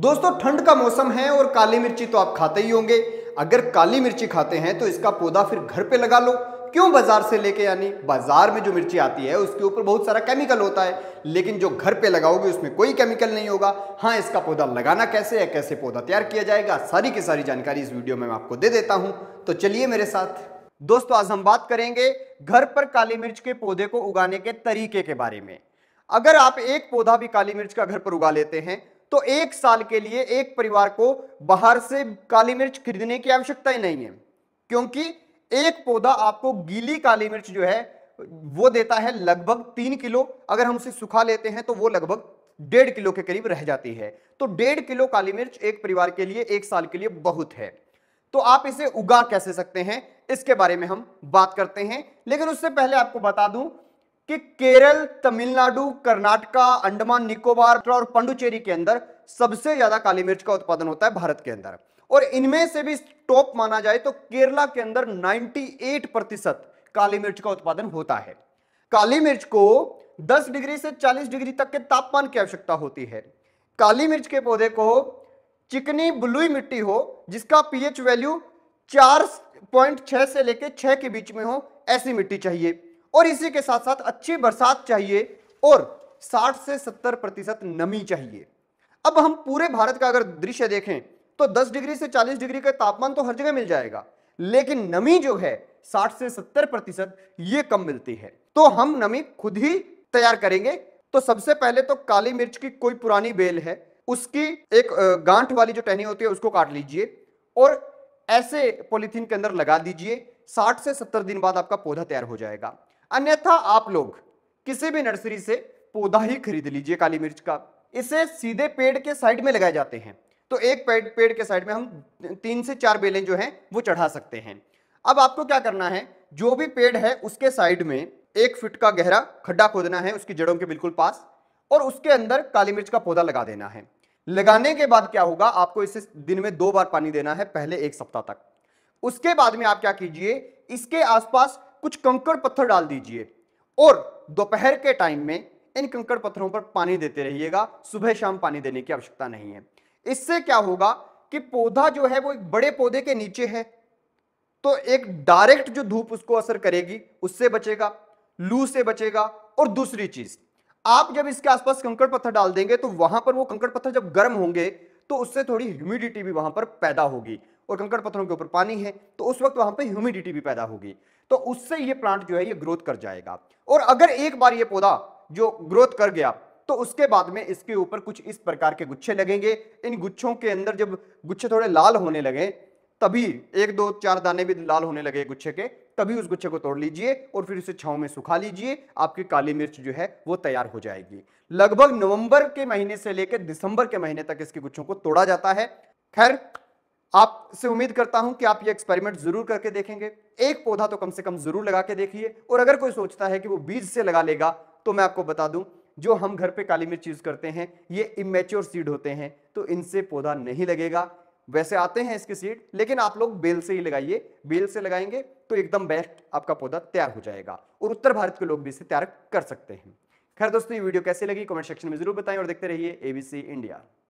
दोस्तों ठंड का मौसम है और काली मिर्ची तो आप खाते ही होंगे अगर काली मिर्ची खाते हैं तो इसका पौधा फिर घर पे लगा लो क्यों बाजार से लेके यानी बाजार में जो मिर्ची आती है उसके ऊपर बहुत सारा केमिकल होता है लेकिन जो घर पे लगाओगे उसमें कोई केमिकल नहीं होगा हाँ इसका पौधा लगाना कैसे है कैसे पौधा तैयार किया जाएगा सारी की सारी जानकारी इस वीडियो में मैं आपको दे देता हूँ तो चलिए मेरे साथ दोस्तों आज हम बात करेंगे घर पर काली मिर्च के पौधे को उगाने के तरीके के बारे में अगर आप एक पौधा भी काली मिर्च का घर पर उगा लेते हैं तो एक साल के लिए एक परिवार को बाहर से काली मिर्च खरीदने की आवश्यकता ही नहीं है क्योंकि एक पौधा आपको गीली काली मिर्च जो है वो देता है लगभग तीन किलो अगर हम उसे सुखा लेते हैं तो वो लगभग डेढ़ किलो के करीब रह जाती है तो डेढ़ किलो काली मिर्च एक परिवार के लिए एक साल के लिए बहुत है तो आप इसे उगा कैसे सकते हैं इसके बारे में हम बात करते हैं लेकिन उससे पहले आपको बता दूं कि केरल तमिलनाडु कर्नाटका अंडमान निकोबार और पंडुचेरी के अंदर सबसे ज्यादा काली मिर्च का उत्पादन होता है भारत के अंदर और इनमें से भी टॉप माना जाए तो केरला के अंदर 98 प्रतिशत काली मिर्च का उत्पादन होता है काली मिर्च को 10 डिग्री से 40 डिग्री तक के तापमान की आवश्यकता होती है काली मिर्च के पौधे को चिकनी ब्लू मिट्टी हो जिसका पीएच वैल्यू चार पॉइंट छह से लेकर छह के बीच में हो ऐसी मिट्टी चाहिए और इसी के साथ साथ अच्छी बरसात चाहिए और 60 से 70 प्रतिशत नमी चाहिए अब हम पूरे भारत का अगर दृश्य देखें तो 10 डिग्री से 40 डिग्री का तापमान तो हर जगह मिल जाएगा लेकिन नमी जो है 60 से 70 प्रतिशत ये कम मिलती है तो हम नमी खुद ही तैयार करेंगे तो सबसे पहले तो काली मिर्च की कोई पुरानी बेल है उसकी एक गांठ वाली जो टहनी होती है उसको काट लीजिए और ऐसे पॉलिथीन के अंदर लगा दीजिए 60 से 70 दिन बाद आपका पौधा तैयार हो जाएगा अन्यथा आप लोग किसी भी नर्सरी से पौधा ही खरीद लीजिए काली मिर्च का इसे सीधे पेड़ के साइड में लगाए जाते हैं तो एक पेड़ पेड़ के साइड में हम तीन से चार बेलें जो हैं वो चढ़ा सकते हैं अब आपको क्या करना है जो भी पेड़ है उसके साइड में एक फिट का गहरा खड्डा खोदना है उसकी जड़ों के बिल्कुल पास और उसके अंदर काली मिर्च का पौधा लगा देना है लगाने के बाद क्या होगा आपको इसे दिन में दो बार पानी देना है पहले एक सप्ताह तक उसके बाद में आप क्या कीजिए इसके आसपास कुछ कंकड़ पत्थर डाल दीजिए और दोपहर के टाइम में इन कंकड़ पत्थरों पर पानी देते रहिएगा सुबह शाम पानी देने की आवश्यकता नहीं है इससे क्या होगा कि पौधा जो है वो एक बड़े पौधे के नीचे है तो एक डायरेक्ट जो धूप उसको असर करेगी उससे बचेगा लू से बचेगा और दूसरी चीज आप जब इसके आसपास कंकड़ पत्थर डाल देंगे तो वहां पर वो कंकड़ पत्थर जब गर्म होंगे तो उससे थोड़ी ह्यूमिडिटी भी वहां पर पैदा होगी और कंकड़ पत्थरों के ऊपर पानी है तो उस वक्त वहां पे ह्यूमिडिटी भी पैदा होगी तो उससे ये प्लांट जो है ये ग्रोथ कर जाएगा और अगर एक बार ये पौधा जो ग्रोथ कर गया तो उसके बाद में इसके ऊपर कुछ इस प्रकार के गुच्छे लगेंगे इन गुच्छों के अंदर जब गुच्छे थोड़े लाल होने लगे तभी एक दो चार दाने भी लाल होने लगे गुच्छे के तभी उस गुच्छे को तोड़ लीजिए और फिर उसे छाव में सुखा लीजिए आपकी काली मिर्च जो है वो तैयार हो जाएगी लगभग नवंबर के महीने से लेकर दिसंबर के महीने तक इसके गुच्छों को तोड़ा जाता है खैर आपसे उम्मीद करता हूं कि आप ये एक्सपेरिमेंट जरूर करके देखेंगे एक पौधा तो कम से कम जरूर लगा के देखिए और अगर कोई सोचता है कि वो बीज से लगा लेगा तो मैं आपको बता दूं जो हम घर पे काली मिर्च यूज करते हैं ये इमेच्योर सीड होते हैं तो इनसे पौधा नहीं लगेगा वैसे आते हैं इसके सीड लेकिन आप लोग बेल से ही लगाइए बेल से लगाएंगे तो एकदम बेस्ट आपका पौधा तैयार हो जाएगा और उत्तर भारत के लोग भी इसे तैयार कर सकते हैं खैर दोस्तों ये वीडियो कैसे लगी कमेंट सेक्शन में जरूर बताएं और देखते रहिए एबीसी इंडिया